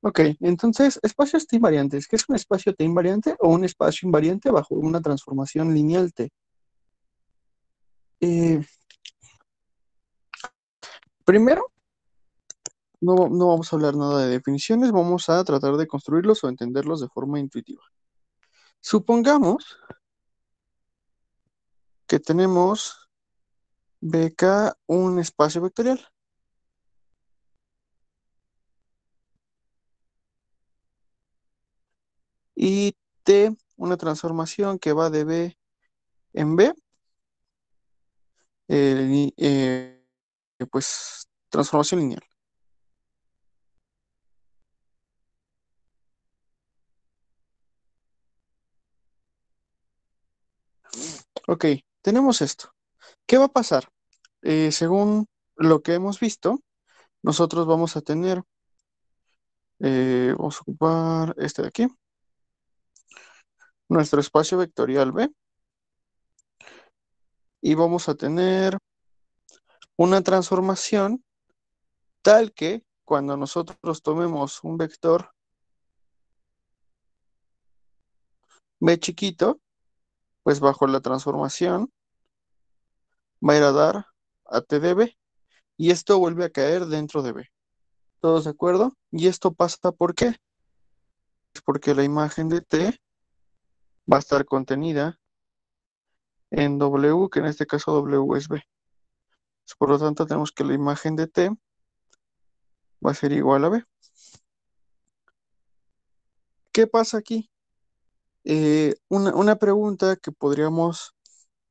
Ok, entonces, espacios T invariantes. ¿Qué es un espacio T invariante o un espacio invariante bajo una transformación lineal T? Eh, primero, no, no, vamos a hablar nada de definiciones, vamos a tratar de construirlos o entenderlos de forma intuitiva. Supongamos que tenemos BK un espacio vectorial. y T una transformación que va de B en B. Eh, eh, pues transformación lineal. Ok, tenemos esto. ¿Qué va a pasar? Eh, según lo que hemos visto, nosotros vamos a tener, vamos a ocupar este de aquí nuestro espacio vectorial B. Y vamos a tener una transformación tal que cuando nosotros tomemos un vector B chiquito, pues bajo la transformación va a ir a dar a T de B y esto vuelve a caer dentro de B. ¿Todos de acuerdo? Y esto pasa ¿por qué? Porque la imagen de T va a estar contenida en W, que en este caso W es B. Por lo tanto, tenemos que la imagen de T va a ser igual a B. ¿Qué pasa aquí? Eh, una, pregunta que podríamos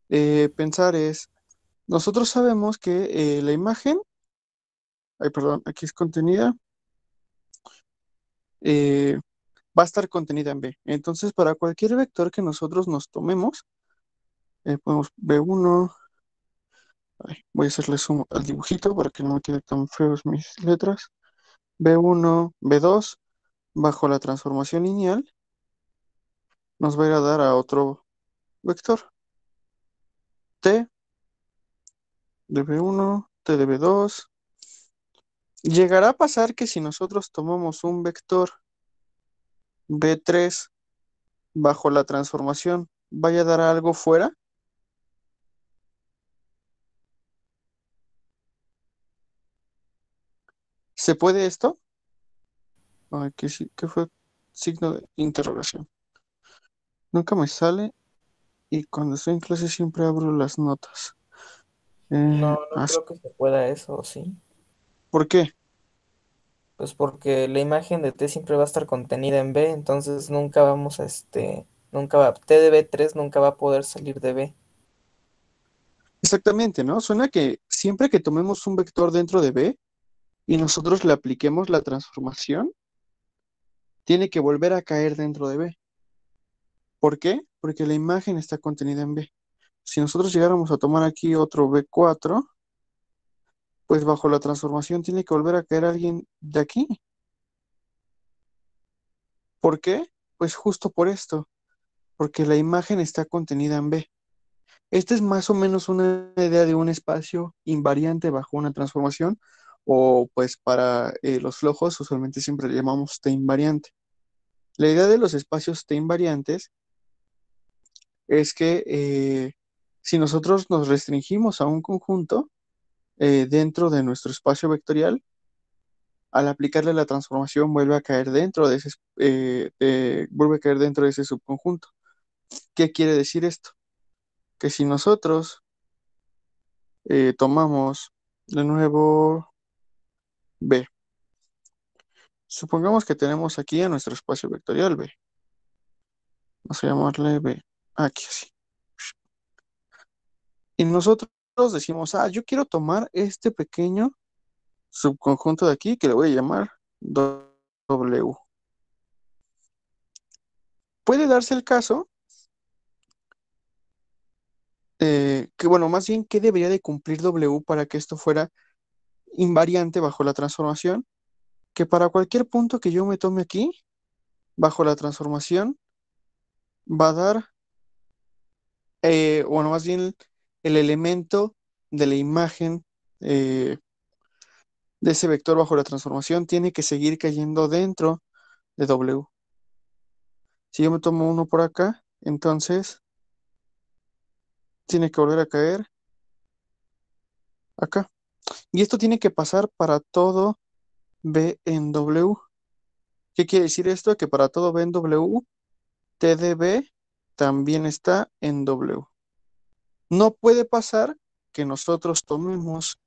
eh, pensar es, nosotros sabemos que eh, la imagen, ay, perdón, aquí es contenida, eh, va a estar contenida en B. Entonces, para cualquier vector que nosotros nos tomemos, eh, podemos B1, voy a hacerle zoom al dibujito para que no me queden tan feos mis letras, B1, B2, bajo la transformación lineal, nos va a ir a dar a otro vector, T de B1, T de B2, Llegará a pasar que si nosotros tomamos un vector B3 bajo la transformación, ¿vaya a dar algo fuera? ¿Se puede esto? Ay, ¿qué, fue? Signo de interrogación. Nunca me sale y cuando estoy en clase siempre abro las notas. no, eh, no creo que se pueda eso, ¿sí? ¿Por qué? pues porque la imagen de T siempre va a estar contenida en B, entonces nunca vamos a este, nunca va, T de B3 nunca va a poder salir de B. Exactamente, ¿no? Suena que siempre que tomemos un vector dentro de B y nosotros le apliquemos la transformación, tiene que volver a caer dentro de B. ¿Por qué? Porque la imagen está contenida en B. Si nosotros llegáramos a tomar aquí otro B4, pues bajo la transformación tiene que volver a caer alguien de aquí. ¿Por qué? Pues justo por esto, porque la imagen está contenida en B. Esta es más o menos una idea de un espacio invariante bajo una transformación, o pues para eh, los flojos usualmente siempre le llamamos T invariante. La idea de los espacios T invariantes es que eh, si nosotros nos restringimos a un conjunto, eh, dentro de nuestro espacio vectorial, al aplicarle la transformación vuelve a caer dentro de ese, eh, eh, vuelve a caer dentro de ese subconjunto. ¿Qué quiere decir esto? Que si nosotros tomamos de nuevo B, supongamos que tenemos aquí a nuestro espacio vectorial B. Vamos a llamarle B, aquí así. Y nosotros decimos, ah, yo quiero tomar este pequeño subconjunto de aquí que le voy a llamar W. Puede darse el caso eh, que, bueno, más bien, ¿qué debería de cumplir W para que esto fuera invariante bajo la transformación? Que para cualquier punto que yo me tome aquí, bajo la transformación, va a dar, eh, bueno, más bien el elemento de la imagen eh, de ese vector bajo la transformación tiene que seguir cayendo dentro de W. Si yo me tomo uno por acá, entonces tiene que volver a caer acá. Y esto tiene que pasar para todo B en W. ¿Qué quiere decir esto? Que para todo B en W, TDB también está en W. No puede pasar que nosotros tomemos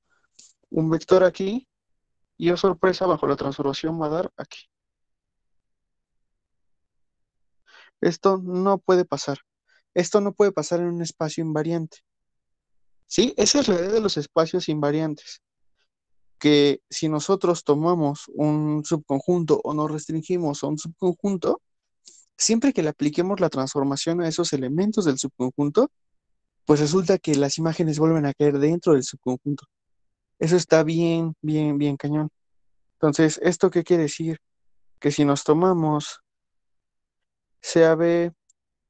un vector aquí y a oh, sorpresa bajo la transformación va a dar aquí. Esto no puede pasar. Esto no puede pasar en un espacio invariante. ¿Sí? Esa es la idea de los espacios invariantes. Que si nosotros tomamos un subconjunto o nos restringimos a un subconjunto, siempre que le apliquemos la transformación a esos elementos del subconjunto, pues resulta que las imágenes vuelven a caer dentro del subconjunto. Eso está bien, bien, bien cañón. Entonces, ¿esto qué quiere decir? Que si nos tomamos CAB,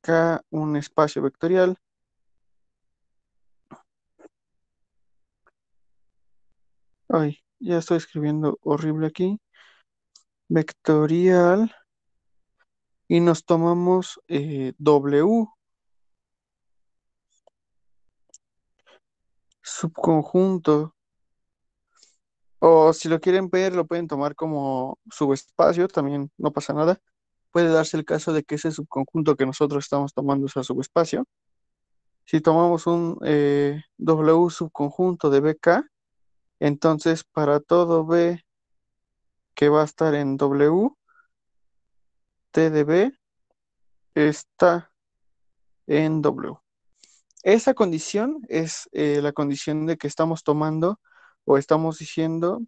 K, un espacio vectorial, Ay, ya estoy escribiendo horrible aquí. Vectorial. Y nos tomamos eh, W, subconjunto. O si lo quieren ver, lo pueden tomar como subespacio, también no pasa nada. Puede darse el caso de que ese subconjunto que nosotros estamos tomando sea subespacio. Si tomamos un eh, W subconjunto de BK, entonces para todo B que va a estar en W, T de B está en W. Esa condición es eh, la condición de que estamos tomando o estamos diciendo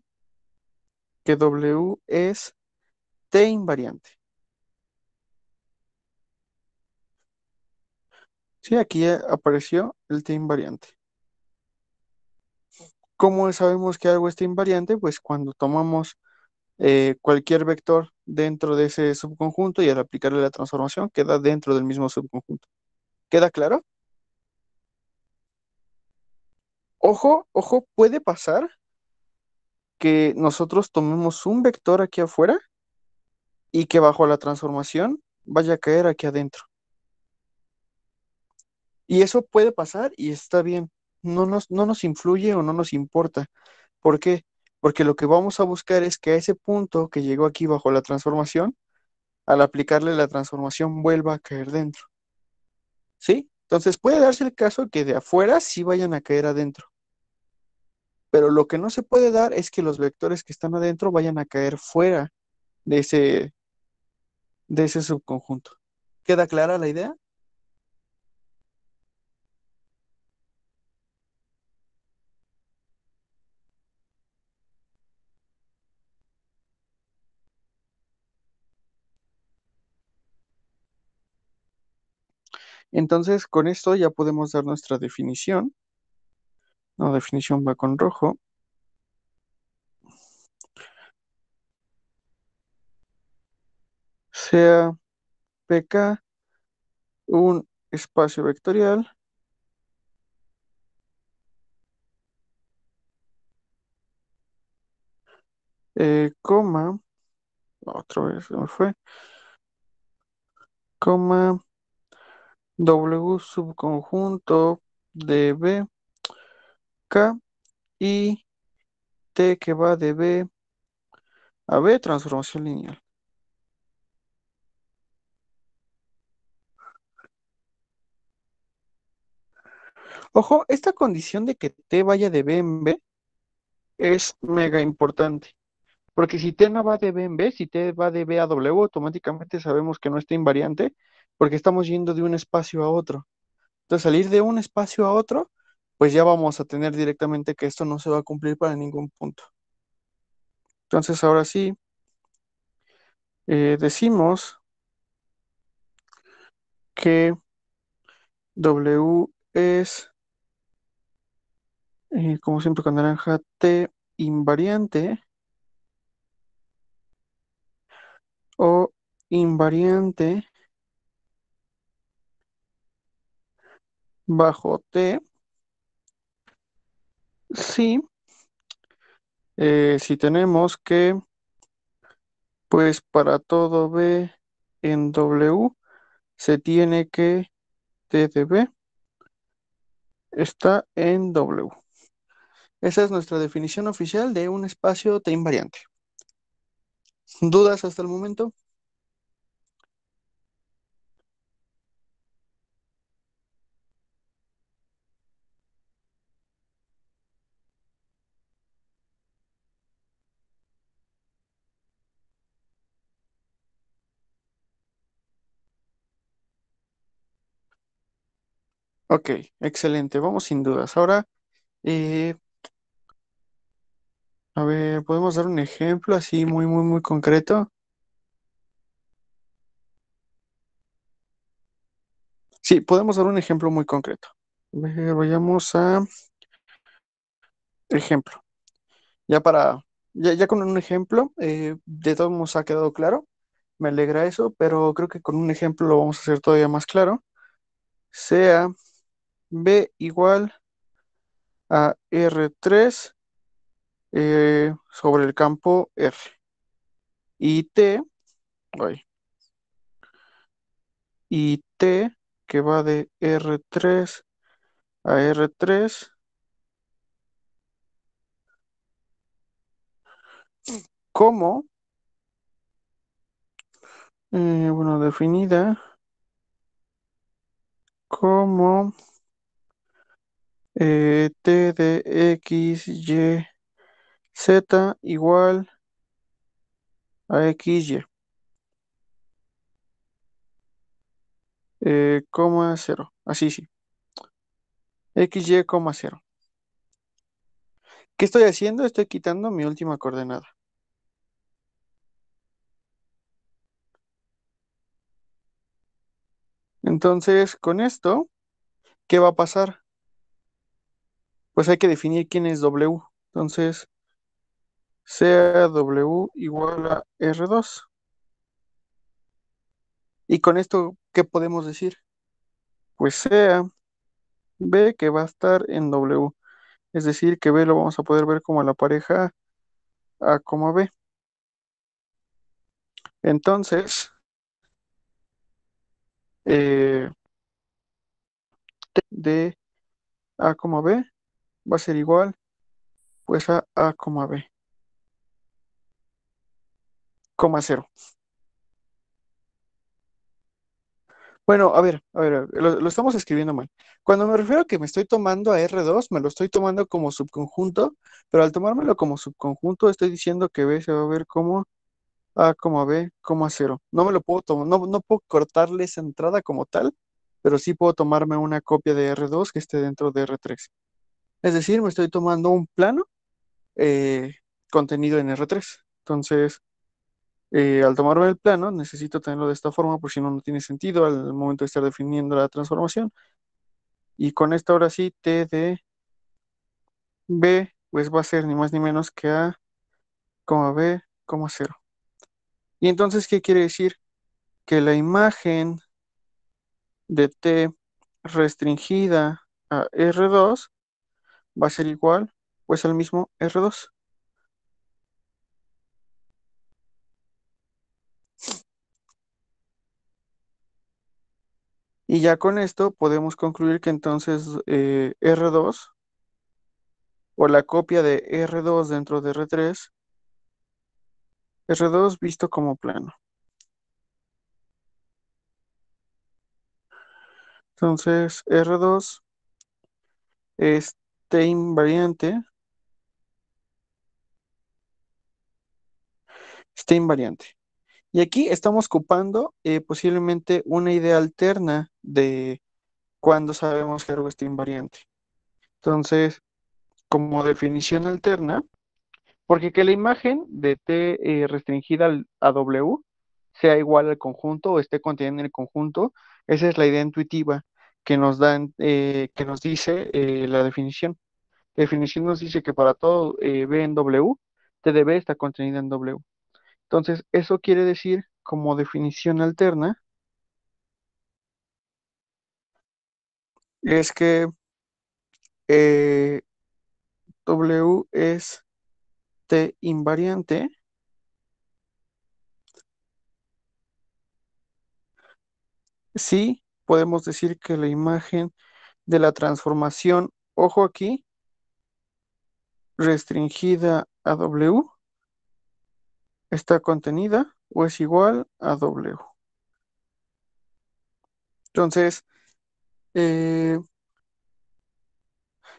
que W es T invariante. Sí, aquí apareció el T invariante. ¿Cómo sabemos que algo es T invariante? Pues cuando tomamos eh, cualquier vector dentro de ese subconjunto y al aplicarle la transformación queda dentro del mismo subconjunto. ¿Queda claro? Ojo, ojo, puede pasar que nosotros tomemos un vector aquí afuera y que bajo la transformación vaya a caer aquí adentro. Y eso puede pasar y está bien. No nos, no nos influye o no nos importa. ¿Por qué? Porque lo que vamos a buscar es que a ese punto que llegó aquí bajo la transformación, al aplicarle la transformación vuelva a caer dentro. ¿Sí? Entonces puede darse el caso que de afuera sí vayan a caer adentro. Pero lo que no se puede dar es que los vectores que están adentro vayan a caer fuera de ese, de ese subconjunto. ¿Queda clara la idea? Entonces, con esto ya podemos dar nuestra definición no, definición va con rojo. Sea PK un espacio vectorial eh, coma otra vez se fue coma W subconjunto de B y T que va de B a B, transformación lineal. Ojo, esta condición de que T vaya de B en B es mega importante. Porque si T no va de B en B, si T va de B a W, automáticamente sabemos que no está invariante, porque estamos yendo de un espacio a otro. Entonces, salir de un espacio a otro pues ya vamos a tener directamente que esto no se va a cumplir para ningún punto. Entonces ahora sí, eh, decimos que W es, eh, como siempre con naranja, T invariante o invariante bajo T Sí, eh, si tenemos que, pues para todo B en W se tiene que T de B está en W. Esa es nuestra definición oficial de un espacio T invariante. ¿Dudas hasta el momento? Ok, excelente. Vamos sin dudas. Ahora, eh, a ver, ¿podemos dar un ejemplo así muy, muy, muy concreto? Sí, podemos dar un ejemplo muy concreto. vayamos a ejemplo. Ya para, ya, con un ejemplo, eh, de todo nos ha quedado claro. Me alegra eso, pero creo que con un ejemplo lo vamos a hacer todavía más claro. Sea B igual a R3 eh, sobre el campo R. Y T, y T que va de R3 a R3 como eh, bueno definida como eh, t de x, y, z igual a x, y. Eh, coma cero. Así ah, sí. X, y, coma cero. ¿Qué estoy haciendo? Estoy quitando mi última coordenada. Entonces, con esto, ¿qué va a pasar? pues hay que definir quién es W. Entonces, sea W igual a R2. Y con esto, ¿qué podemos decir? Pues sea B que va a estar en W. Es decir, que B lo vamos a poder ver como la pareja A, B. Entonces, eh, de A, B va a ser igual pues a a, b, coma 0. Bueno, a ver, a ver, lo, estamos escribiendo mal. Cuando me refiero a que me estoy tomando a R2, me lo estoy tomando como subconjunto, pero al tomármelo como subconjunto estoy diciendo que B se va a ver como A, B, 0. No me lo puedo tomar, no, no puedo cortarle esa entrada como tal, pero sí puedo tomarme una copia de R2 que esté dentro de R3. Es decir, me estoy tomando un plano eh, contenido en R3. Entonces, eh, al tomarme el plano, necesito tenerlo de esta forma, porque si no, no tiene sentido al momento de estar definiendo la transformación. Y con esto ahora sí, T de B, pues va a ser ni más ni menos que A, como B, como 0. Y entonces, ¿qué quiere decir? Que la imagen de T restringida a R2 va a ser igual pues al mismo R2. Y ya con esto podemos concluir que entonces eh, R2 o la copia de R2 dentro de R3, R2 visto como plano. Entonces R2 es invariante, este invariante. Y aquí estamos ocupando eh, posiblemente una idea alterna de cuando sabemos que algo está invariante. Entonces, como definición alterna, porque que la imagen de T eh, restringida a W sea igual al conjunto o esté contenida en el conjunto, esa es la idea intuitiva que nos, eh, que nos dice la definición definición nos dice que para todo eh, B en W, B está contenida en W. Entonces, eso quiere decir, como definición alterna, es que eh, W es T invariante sí podemos decir que la imagen de la transformación, ojo aquí, restringida a "W" está contenida o es igual a W. Entonces, eh,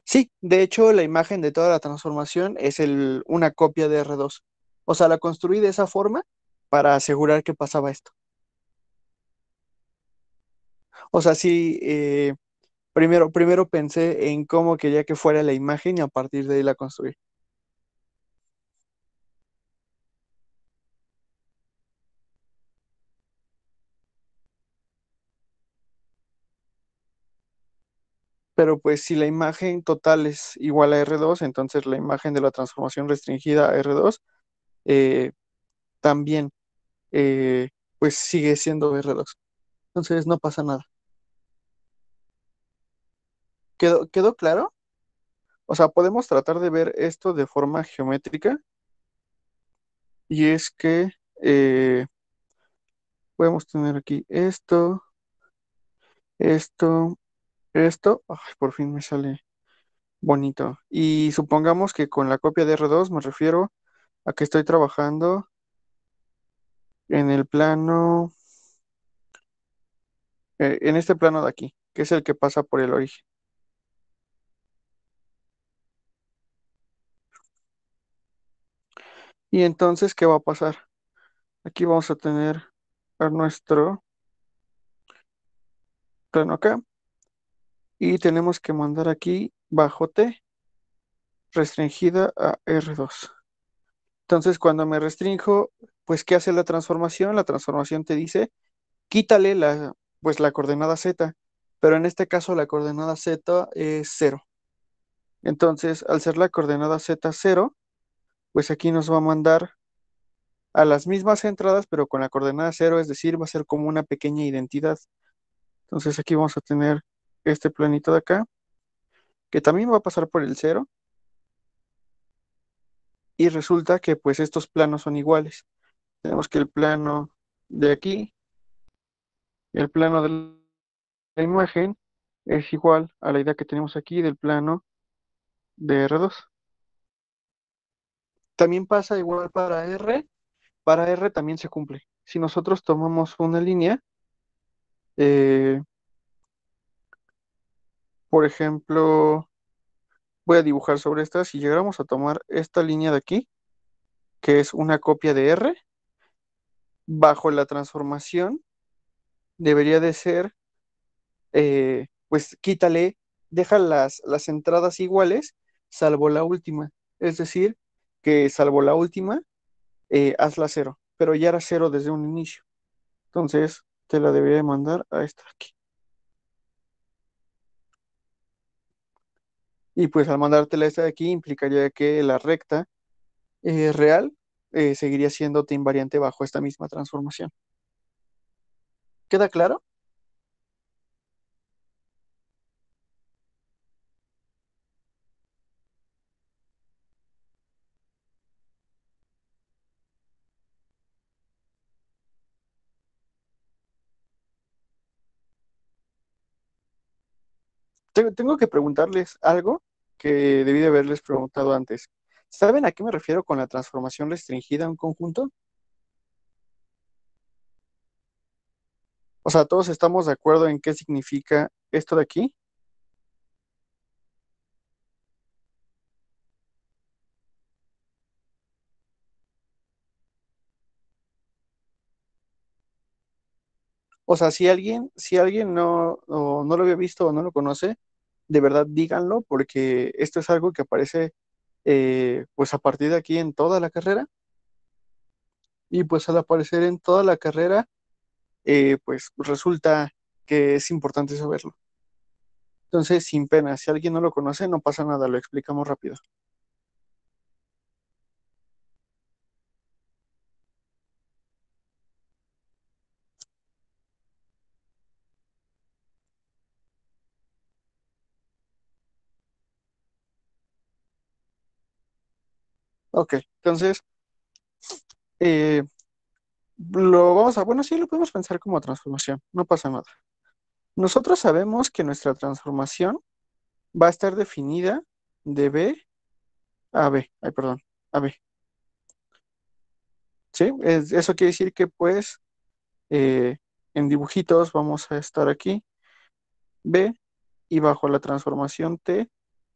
sí, de hecho la imagen de toda la transformación es el, una copia de R2. O sea, la construí de esa forma para asegurar que pasaba esto. O sea, si eh, primero, pensé en cómo quería que fuera la imagen y a partir de ahí la construí. Pero pues si la imagen total es igual a R2, entonces la imagen de la transformación restringida a R2 eh, también eh, pues sigue siendo R2. Entonces no pasa nada. ¿Quedó, claro? O sea, podemos tratar de ver esto de forma geométrica. Y es que eh, podemos tener aquí esto, esto, esto. por fin me sale bonito. Y supongamos que con la copia de R2 me refiero a que estoy trabajando en el plano, eh, en este plano de aquí, que es el que pasa por el origen. Y entonces, ¿qué va a pasar? Aquí vamos a tener a nuestro plano acá. Y tenemos que mandar aquí bajo T restringida a R2. Entonces, cuando me restrinjo, pues, ¿qué hace la transformación? La transformación te dice, quítale la, pues, la coordenada Z, pero en este caso la coordenada Z es 0. Entonces, al ser la coordenada Z 0, pues aquí nos va a mandar a las mismas entradas, pero con la coordenada cero, es decir, va a ser como una pequeña identidad. Entonces aquí vamos a tener este planito de acá, que también va a pasar por el cero. Y resulta que pues estos planos son iguales. Tenemos que el plano de aquí, el plano de la imagen es igual a la idea que tenemos aquí del plano de R2. También pasa igual para R. Para R también se cumple. Si nosotros tomamos una línea, eh, por ejemplo, voy a dibujar sobre esta. Si llegáramos a tomar esta línea de aquí, que es una copia de R, bajo la transformación debería de ser, eh, pues quítale, deja las, las entradas iguales, salvo la última. Es decir, que salvo la última, eh, hazla cero, pero ya era cero desde un inicio. Entonces, te la debería mandar a esta aquí. Y pues al mandártela esta de aquí implicaría que la recta eh, real eh, seguiría siendo invariante bajo esta misma transformación. ¿Queda claro? tengo que preguntarles algo que debí de haberles preguntado antes. ¿Saben a qué me refiero con la transformación restringida a un conjunto? O sea, todos estamos de acuerdo en qué significa esto de aquí. O sea, si alguien, si alguien no, no lo había visto o no lo conoce, de verdad díganlo, porque esto es algo que aparece eh, pues a partir de aquí en toda la carrera. Y pues al aparecer en toda la carrera, eh, pues resulta que es importante saberlo. Entonces, sin pena, si alguien no lo conoce, no pasa nada, lo explicamos rápido. Ok, entonces, eh, lo vamos a, bueno, sí, lo podemos pensar como transformación, no pasa nada. Nosotros sabemos que nuestra transformación va a estar definida de B a B, ay, perdón, a B. ¿Sí? eso quiere decir que pues eh, en dibujitos vamos a estar aquí, B, y bajo la transformación T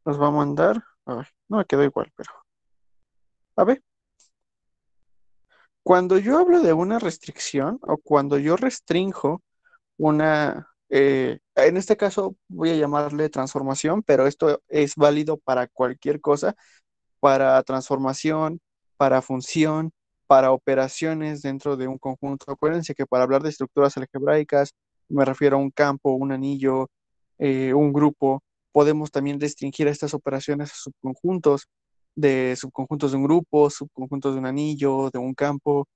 nos va a mandar, a no me quedó igual, pero a ver. Cuando yo hablo de una restricción o cuando yo restringo una, eh, en este caso voy a llamarle transformación, pero esto es válido para cualquier cosa, para transformación, para función, para operaciones dentro de un conjunto. Acuérdense que para hablar de estructuras algebraicas me refiero a un campo, un anillo, eh, un grupo. Podemos también restringir estas operaciones a subconjuntos de subconjuntos de un grupo, subconjuntos de un anillo, de un campo.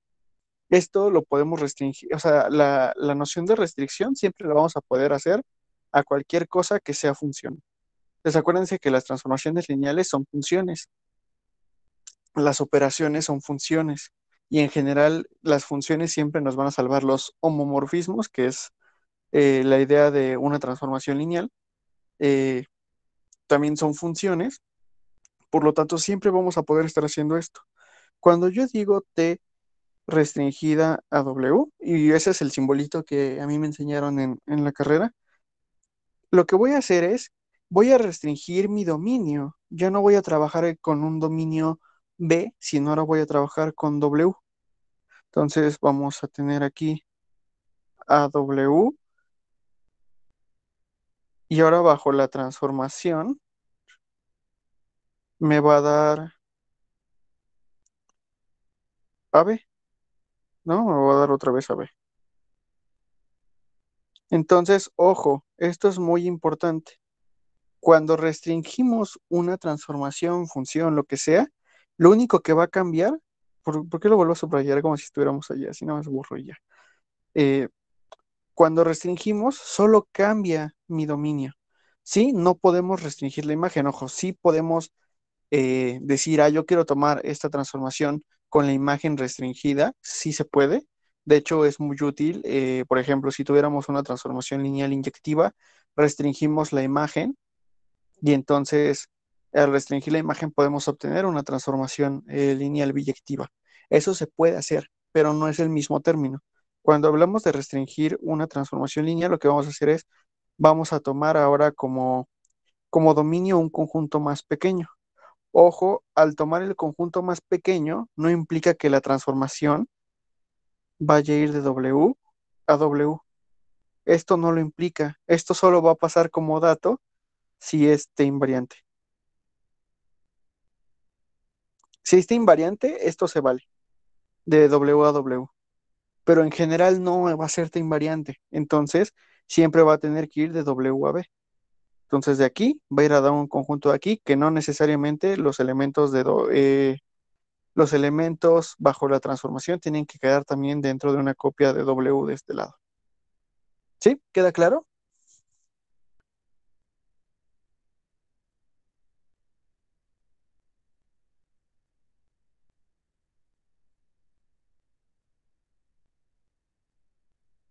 Esto lo podemos restringir, o sea, la, noción de restricción siempre la vamos a poder hacer a cualquier cosa que sea función. Entonces pues acuérdense que las transformaciones lineales son funciones, las operaciones son funciones y en general las funciones siempre nos van a salvar los homomorfismos, que es eh, la idea de una transformación lineal. Eh, también son funciones por lo tanto, siempre vamos a poder estar haciendo esto. Cuando yo digo T restringida a W, y ese es el simbolito que a mí me enseñaron en, en la carrera, lo que voy a hacer es, voy a restringir mi dominio. Ya no voy a trabajar con un dominio B, sino ahora voy a trabajar con W. Entonces vamos a tener aquí a W. Y ahora bajo la transformación me va a dar B. No, me va a dar otra vez B. Entonces, ojo, esto es muy importante. Cuando restringimos una transformación, función, lo que sea, lo único que va a cambiar, ¿por, qué lo vuelvo a subrayar como si estuviéramos allá? Si no más burro ya. Eh, cuando restringimos, solo cambia mi dominio. Sí, no podemos restringir la imagen, ojo, sí podemos eh, decir, ah, yo quiero tomar esta transformación con la imagen restringida, sí se puede. De hecho, es muy útil. Eh, por ejemplo, si tuviéramos una transformación lineal inyectiva, restringimos la imagen y entonces al restringir la imagen podemos obtener una transformación eh, lineal biyectiva. Eso se puede hacer, pero no es el mismo término. Cuando hablamos de restringir una transformación lineal, lo que vamos a hacer es, vamos a tomar ahora como, como dominio un conjunto más pequeño. Ojo, al tomar el conjunto más pequeño, no implica que la transformación vaya a ir de W a W. Esto no lo implica. Esto solo va a pasar como dato si este invariante. Si T invariante, esto se vale de W a W. Pero en general no va a ser invariante. Entonces, siempre va a tener que ir de W a B. Entonces de aquí va a ir a dar un conjunto de aquí que no necesariamente los elementos de eh, los elementos bajo la transformación tienen que quedar también dentro de una copia de W de este lado. ¿Sí? ¿Queda claro?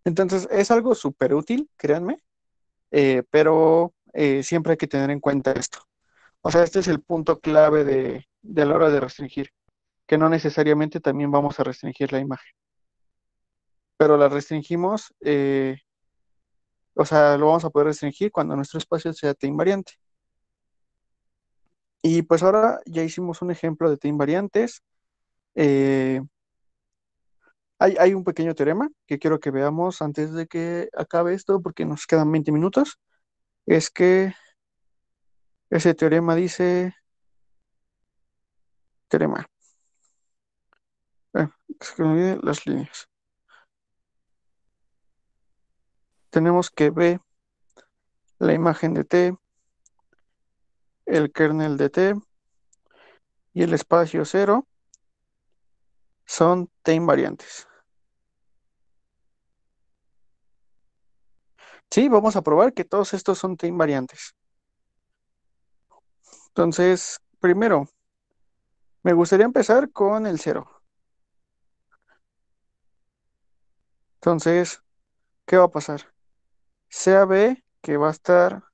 Entonces es algo súper útil, créanme, eh, pero eh, siempre hay que tener en cuenta esto. O sea, este es el punto clave de, la hora de restringir, que no necesariamente también vamos a restringir la imagen. Pero la restringimos, eh, o sea, lo vamos a poder restringir cuando nuestro espacio sea T invariante. Y pues ahora ya hicimos un ejemplo de T invariantes. Eh, hay, hay, un pequeño teorema que quiero que veamos antes de que acabe esto, porque nos quedan 20 minutos es que ese teorema dice, teorema, eh, las líneas. Tenemos que B, la imagen de T, el kernel de T y el espacio cero son T invariantes. Sí, vamos a probar que todos estos son invariantes. Entonces, primero, me gustaría empezar con el cero. Entonces, ¿qué va a pasar? Sea B que va a estar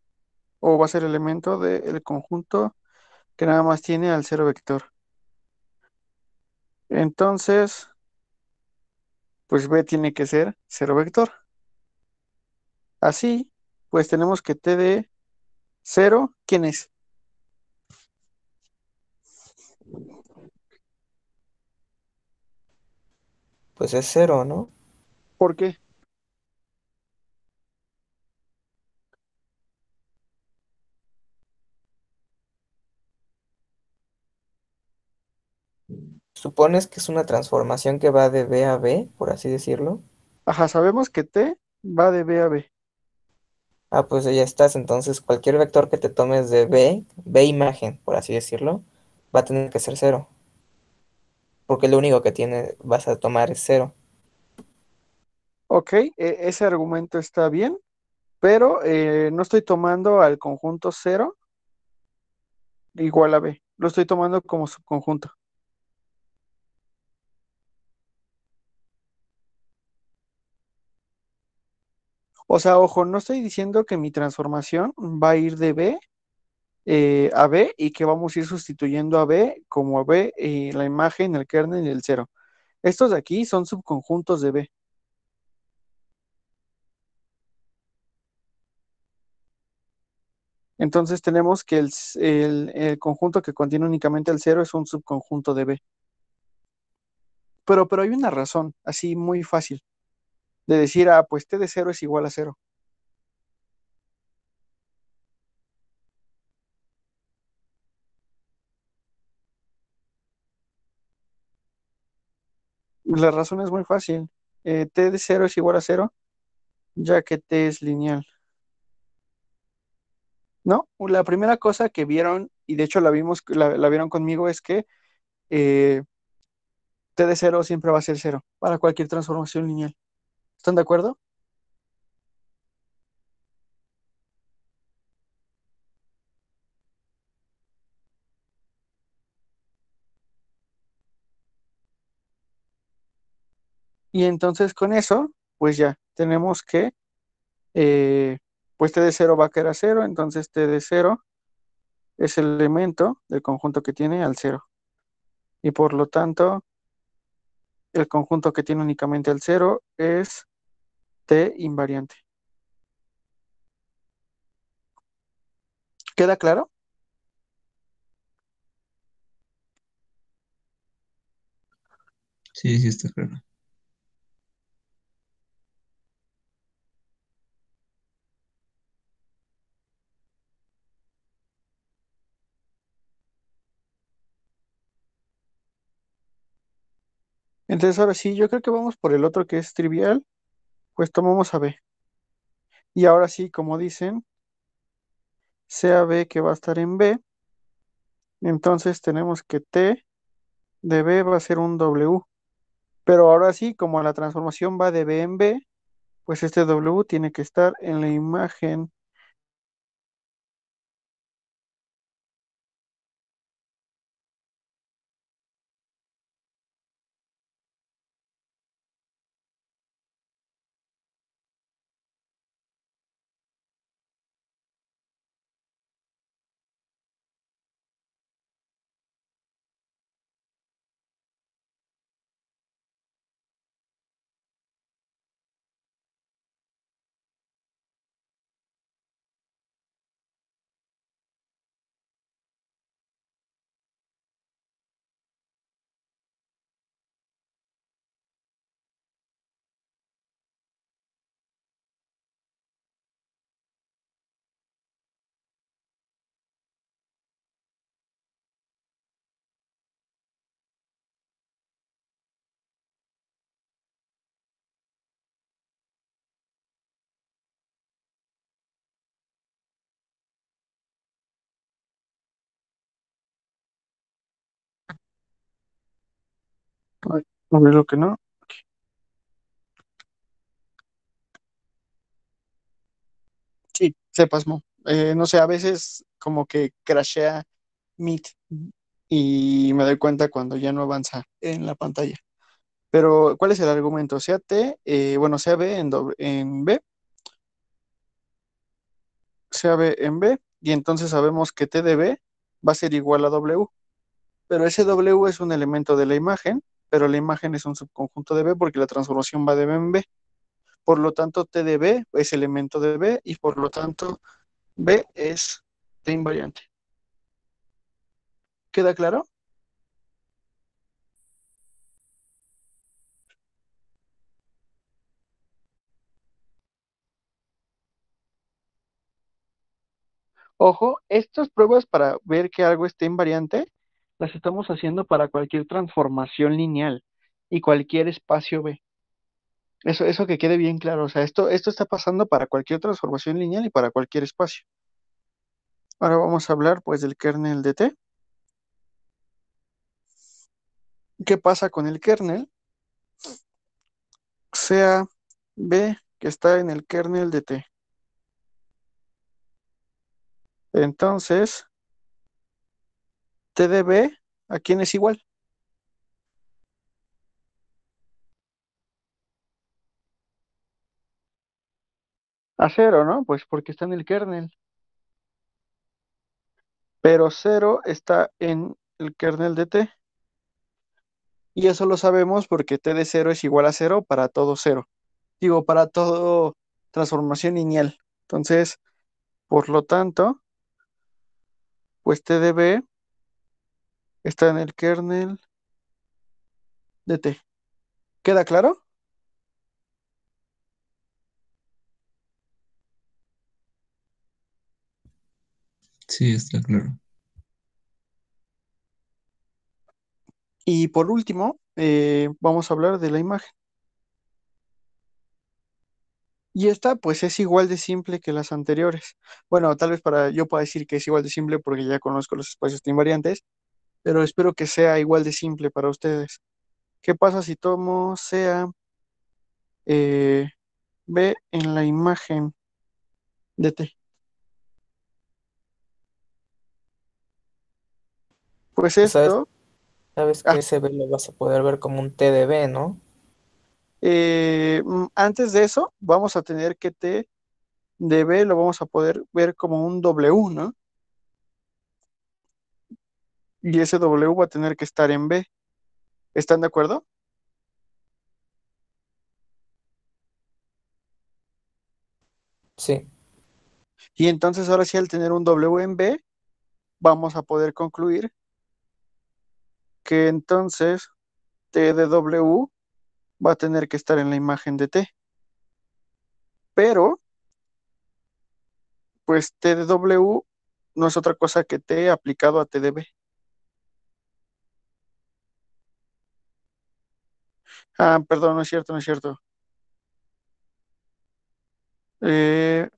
o va a ser elemento del conjunto que nada más tiene al cero vector. Entonces, pues B tiene que ser cero vector. Así, pues tenemos que T de cero, ¿quién es? Pues es cero, ¿no? ¿Por qué? Supones que es una transformación que va de B a B, por así decirlo. Ajá, sabemos que T va de B a B. Ah, pues ya estás. Entonces, cualquier vector que te tomes de B, B imagen, por así decirlo, va a tener que ser cero. Porque lo único que tiene, vas a tomar es cero. Ok, e, ese argumento está bien, pero eh, no estoy tomando al conjunto cero igual a B. Lo estoy tomando como subconjunto. O sea, ojo, no estoy diciendo que mi transformación va a ir de B eh, a B y que vamos a ir sustituyendo a B como a B eh, la imagen, el kernel y el cero. Estos de aquí son subconjuntos de B. Entonces tenemos que el, el, conjunto que contiene únicamente el cero es un subconjunto de B. Pero, pero hay una razón, así muy fácil de decir, ah, pues T de cero es igual a cero. La razón es muy fácil. Eh, t de cero es igual a cero, ya que T es lineal. ¿No? La primera cosa que vieron, y de hecho la vimos, la, vieron conmigo, es que eh, T de cero siempre va a ser cero para cualquier transformación lineal. ¿Están de acuerdo? Y entonces con eso, pues ya tenemos que, eh, pues T de 0 va a quedar a 0, entonces T de 0 es el elemento del conjunto que tiene al 0. Y por lo tanto, el conjunto que tiene únicamente al 0 es T invariante. ¿Queda claro? Sí, sí está claro. Entonces, ahora sí, yo creo que vamos por el otro que es trivial pues tomamos a B. Y ahora sí, como dicen, sea B que va a estar en B, entonces tenemos que T de B va a ser un W. Pero ahora sí, como la transformación va de B en B, pues este W tiene que estar en la imagen No que no. Sí, se pasmó. Eh, no sé, a veces como que crashea Meet y me doy cuenta cuando ya no avanza en la pantalla. Pero, ¿cuál es el argumento? Sea T, eh, bueno, sea B en, en B, sea B en B, y entonces sabemos que T de B va a ser igual a W. Pero ese W es un elemento de la imagen pero la imagen es un subconjunto de B porque la transformación va de B en B. Por lo tanto, T de B es elemento de B y por lo tanto B es T invariante. ¿Queda claro? Ojo, estas pruebas para ver que algo esté invariante las estamos haciendo para cualquier transformación lineal y cualquier espacio B. Eso, eso que quede bien claro. O sea, esto, esto está pasando para cualquier transformación lineal y para cualquier espacio. Ahora vamos a hablar pues del kernel de T. ¿Qué pasa con el kernel? Sea B que está en el kernel de T. Entonces, TDB, ¿a quién es igual? A cero, ¿no? Pues porque está en el kernel. Pero cero está en el kernel de T. Y eso lo sabemos porque T de cero es igual a cero para todo cero. Digo, para todo transformación lineal. Entonces, por lo tanto, pues T de B está en el kernel de T. ¿Queda claro? Sí, está claro. Y por último, eh, vamos a hablar de la imagen. Y esta pues es igual de simple que las anteriores. Bueno, tal vez para yo pueda decir que es igual de simple porque ya conozco los espacios invariantes, pero espero que sea igual de simple para ustedes. ¿Qué pasa si tomo sea eh, B en la imagen de T? Pues, pues esto... Sabes, ah. que ese B lo vas a poder ver como un T de B, ¿no? Eh, mm, antes de eso, vamos a tener que T de B lo vamos a poder ver como un W, ¿no? y ese W va a tener que estar en B. ¿Están de acuerdo? Sí. Y entonces ahora sí al tener un W en B, vamos a poder concluir que entonces T de W va a tener que estar en la imagen de T. Pero, pues T de W no es otra cosa que T aplicado a T de B. Ah, perdón, no es cierto, no es cierto. Eh,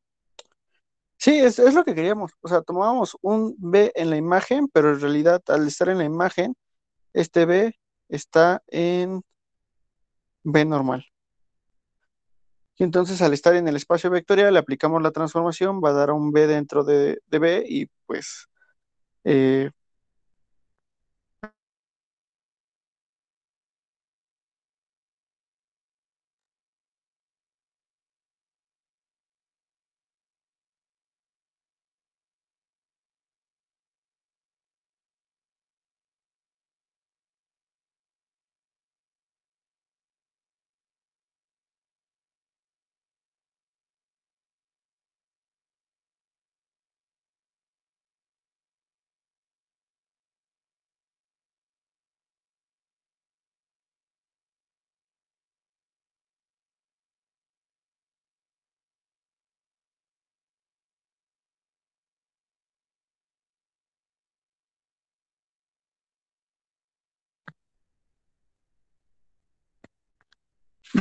sí, es, lo que queríamos. O sea, tomábamos un B en la imagen, pero en realidad al estar en la imagen, este B está en B normal. Y entonces al estar en el espacio vectorial, le aplicamos la transformación, va a dar un B dentro de, B y pues eh,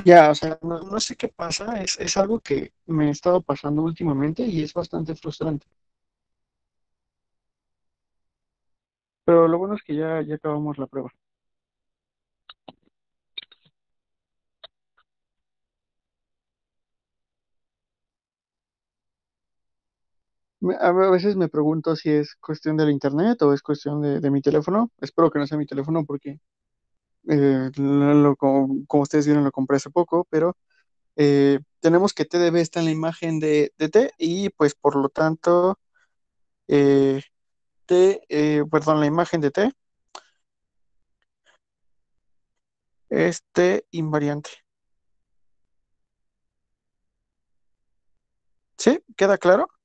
Ya, o sea, no, sé qué pasa, es, es, algo que me he estado pasando últimamente y es bastante frustrante. Pero lo bueno es que ya, ya acabamos la prueba. A veces me pregunto si es cuestión del internet o es cuestión de mi teléfono. Espero que no sea mi teléfono porque eh, como, ustedes vieron, lo compré hace poco, pero eh, tenemos que TDB está en la imagen de, T y pues por lo tanto, eh, T, perdón, la imagen de T es T invariante. ¿Sí? ¿Queda claro?